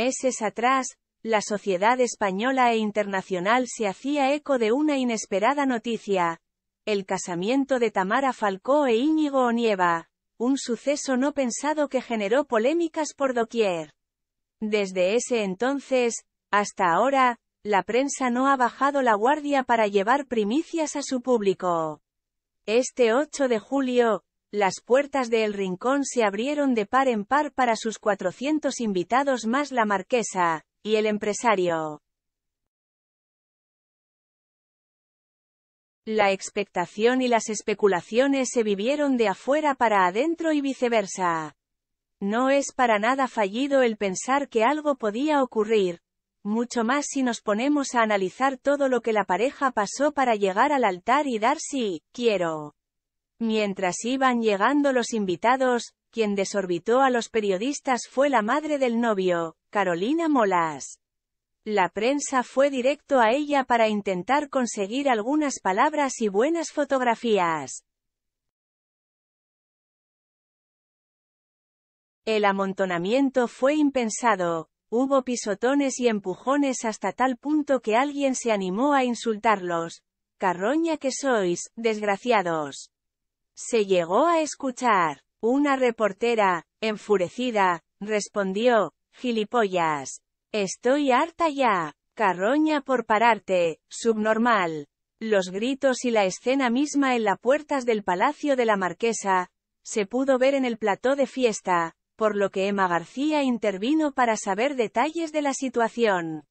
Meses atrás, la sociedad española e internacional se hacía eco de una inesperada noticia. El casamiento de Tamara Falcó e Íñigo Onieva. Un suceso no pensado que generó polémicas por doquier. Desde ese entonces, hasta ahora, la prensa no ha bajado la guardia para llevar primicias a su público. Este 8 de julio, las puertas de El Rincón se abrieron de par en par para sus 400 invitados más la marquesa, y el empresario. La expectación y las especulaciones se vivieron de afuera para adentro y viceversa. No es para nada fallido el pensar que algo podía ocurrir, mucho más si nos ponemos a analizar todo lo que la pareja pasó para llegar al altar y dar sí, quiero. Mientras iban llegando los invitados, quien desorbitó a los periodistas fue la madre del novio, Carolina Molas. La prensa fue directo a ella para intentar conseguir algunas palabras y buenas fotografías. El amontonamiento fue impensado, hubo pisotones y empujones hasta tal punto que alguien se animó a insultarlos. Carroña que sois, desgraciados. Se llegó a escuchar. Una reportera, enfurecida, respondió, gilipollas. Estoy harta ya. Carroña por pararte, subnormal. Los gritos y la escena misma en las puertas del Palacio de la Marquesa, se pudo ver en el plató de fiesta, por lo que Emma García intervino para saber detalles de la situación.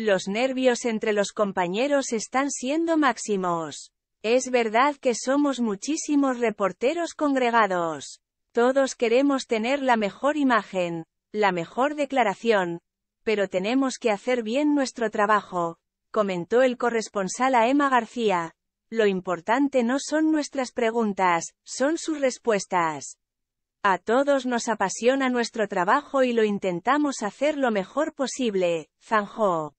Los nervios entre los compañeros están siendo máximos. Es verdad que somos muchísimos reporteros congregados. Todos queremos tener la mejor imagen, la mejor declaración, pero tenemos que hacer bien nuestro trabajo, comentó el corresponsal a Emma García. Lo importante no son nuestras preguntas, son sus respuestas. A todos nos apasiona nuestro trabajo y lo intentamos hacer lo mejor posible, zanjó.